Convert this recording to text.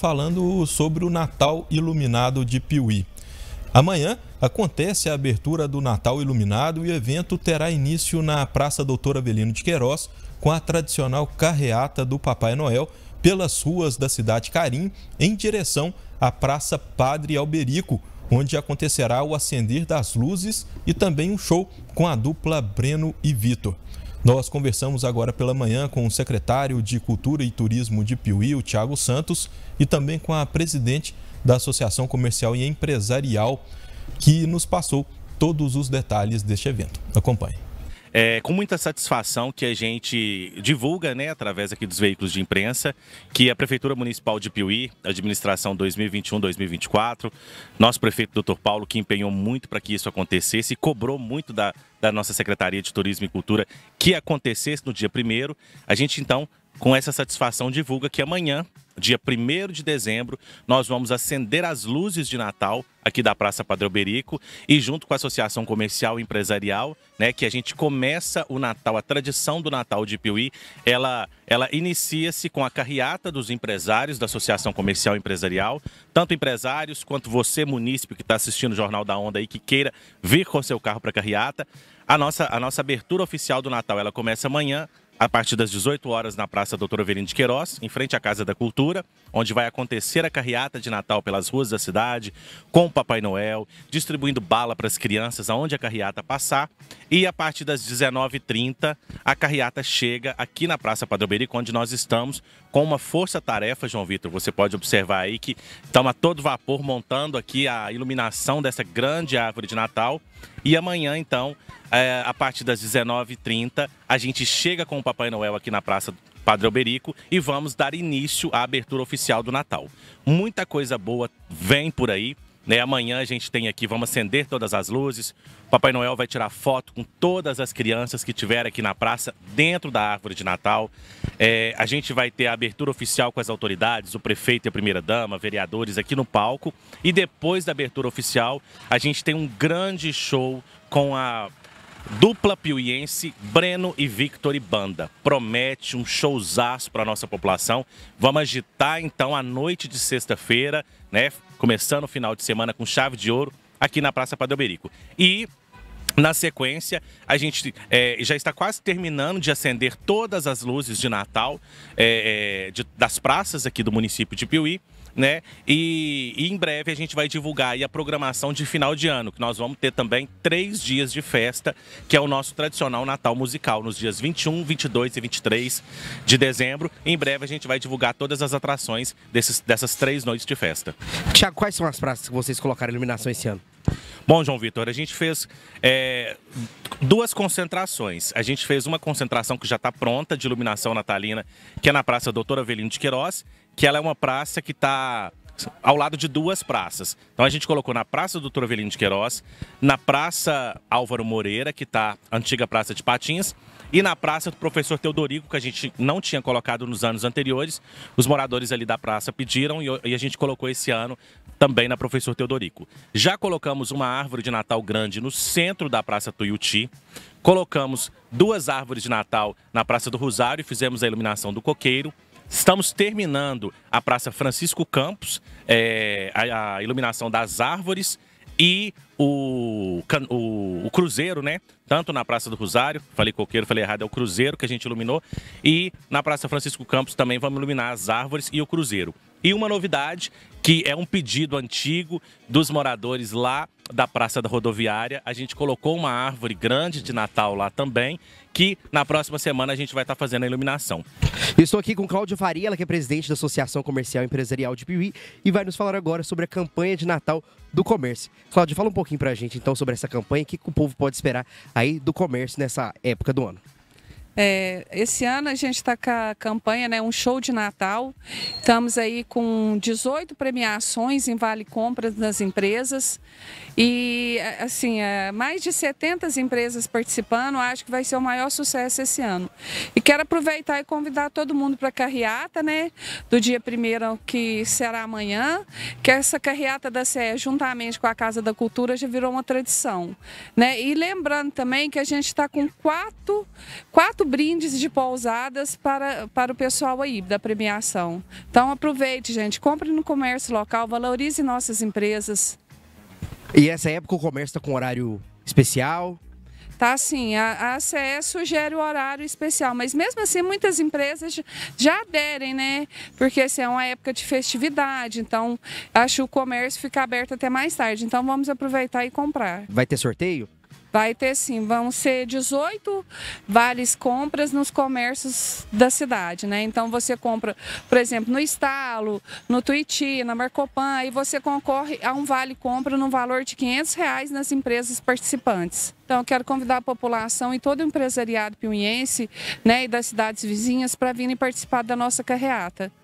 falando sobre o Natal Iluminado de Piuí. Amanhã acontece a abertura do Natal Iluminado e o evento terá início na Praça Doutor Avelino de Queiroz com a tradicional carreata do Papai Noel pelas ruas da cidade Carim em direção à Praça Padre Alberico, onde acontecerá o acender das luzes e também um show com a dupla Breno e Vitor. Nós conversamos agora pela manhã com o secretário de Cultura e Turismo de Piuí, o Tiago Santos, e também com a presidente da Associação Comercial e Empresarial, que nos passou todos os detalhes deste evento. Acompanhe. É com muita satisfação que a gente divulga, né, através aqui dos veículos de imprensa, que a Prefeitura Municipal de Piuí, administração 2021-2024, nosso prefeito Dr. Paulo, que empenhou muito para que isso acontecesse e cobrou muito da, da nossa Secretaria de Turismo e Cultura que acontecesse no dia primeiro, a gente então com essa satisfação, divulga que amanhã, dia 1 de dezembro, nós vamos acender as luzes de Natal aqui da Praça Padre Alberico e junto com a Associação Comercial e Empresarial, né, que a gente começa o Natal, a tradição do Natal de Piuí, ela, ela inicia-se com a carreata dos empresários da Associação Comercial e Empresarial, tanto empresários quanto você, munícipe, que está assistindo o Jornal da Onda aí, que queira vir com seu carro para a carreata. A nossa, a nossa abertura oficial do Natal, ela começa amanhã, a partir das 18 horas na Praça Doutora Avelino de Queiroz, em frente à Casa da Cultura, onde vai acontecer a carreata de Natal pelas ruas da cidade, com o Papai Noel, distribuindo bala para as crianças aonde a carreata passar. E a partir das 19h30, a carreata chega aqui na Praça Padre Berico, onde nós estamos com uma força-tarefa, João Vitor. Você pode observar aí que estamos a todo vapor montando aqui a iluminação dessa grande árvore de Natal. E amanhã, então, é, a partir das 19h30, a gente chega com o Papai Noel aqui na Praça Padre Alberico e vamos dar início à abertura oficial do Natal. Muita coisa boa vem por aí. Né? Amanhã a gente tem aqui, vamos acender todas as luzes. Papai Noel vai tirar foto com todas as crianças que tiver aqui na praça, dentro da árvore de Natal. É, a gente vai ter a abertura oficial com as autoridades, o prefeito e a primeira-dama, vereadores aqui no palco. E depois da abertura oficial, a gente tem um grande show com a Dupla piuiense, Breno e Victor e Banda. Promete um showzaço para nossa população. Vamos agitar então a noite de sexta-feira, né? Começando o final de semana com chave de ouro aqui na Praça Padre Berico. E na sequência, a gente é, já está quase terminando de acender todas as luzes de Natal é, é de, das praças aqui do município de Piuí né? E, e, em breve a gente vai divulgar a programação de final de ano, que nós vamos ter também três dias de festa, que é o nosso tradicional Natal musical, nos dias 21, 22 e 23 de dezembro. Em breve a gente vai divulgar todas as atrações desses, dessas três noites de festa. Tiago, quais são as praças que vocês colocaram iluminação esse ano? Bom, João Vitor, a gente fez é, duas concentrações. A gente fez uma concentração que já está pronta de iluminação natalina, que é na Praça Doutora Avelino de Queiroz, que ela é uma praça que está ao lado de duas praças. Então a gente colocou na Praça Doutor Avelino de Queiroz, na Praça Álvaro Moreira, que está antiga Praça de Patins, e na praça do professor Teodorico, que a gente não tinha colocado nos anos anteriores, os moradores ali da praça pediram e a gente colocou esse ano também na Professor Teodorico. Já colocamos uma árvore de Natal grande no centro da Praça Tuiuti, colocamos duas árvores de Natal na Praça do Rosário, fizemos a iluminação do coqueiro. Estamos terminando a Praça Francisco Campos, é, a, a iluminação das árvores e o, o, o, Cruzeiro, né? Tanto na Praça do Rosário, falei coqueiro, falei errado, é o Cruzeiro que a gente iluminou, e na Praça Francisco Campos também vamos iluminar as árvores e o Cruzeiro. E uma novidade que é um pedido antigo dos moradores lá da Praça da Rodoviária. A gente colocou uma árvore grande de Natal lá também, que na próxima semana a gente vai estar fazendo a iluminação. estou aqui com Cláudia Faria, ela que é presidente da Associação Comercial e Empresarial de Piuí e vai nos falar agora sobre a campanha de Natal do comércio. Cláudia, fala um pouquinho para a gente então sobre essa campanha, o que o povo pode esperar aí do comércio nessa época do ano. É, esse ano a gente está com a campanha, né, um show de Natal. Estamos aí com 18 premiações em vale compras nas empresas e é, assim é, mais de 70 empresas participando. Acho que vai ser o maior sucesso esse ano. E quero aproveitar e convidar todo mundo para a carreata, né, do dia primeiro que será amanhã. Que essa carreata da CE, juntamente com a Casa da Cultura, já virou uma tradição, né? E lembrando também que a gente está com quatro, quatro brindes de pousadas para, para o pessoal aí da premiação. Então aproveite, gente, compre no comércio local, valorize nossas empresas. E essa época o comércio está com horário especial? Tá sim, a, a CE sugere o horário especial, mas mesmo assim muitas empresas já aderem, né? Porque assim, é uma época de festividade, então acho o comércio fica aberto até mais tarde. Então vamos aproveitar e comprar. Vai ter sorteio? Vai ter sim, vão ser 18 vales compras nos comércios da cidade, né? Então você compra, por exemplo, no Estalo, no Tuiti, na Marcopan, e você concorre a um vale compra no valor de 500 reais nas empresas participantes. Então, eu quero convidar a população e todo o empresariado piuiense né, e das cidades vizinhas para virem participar da nossa carreata.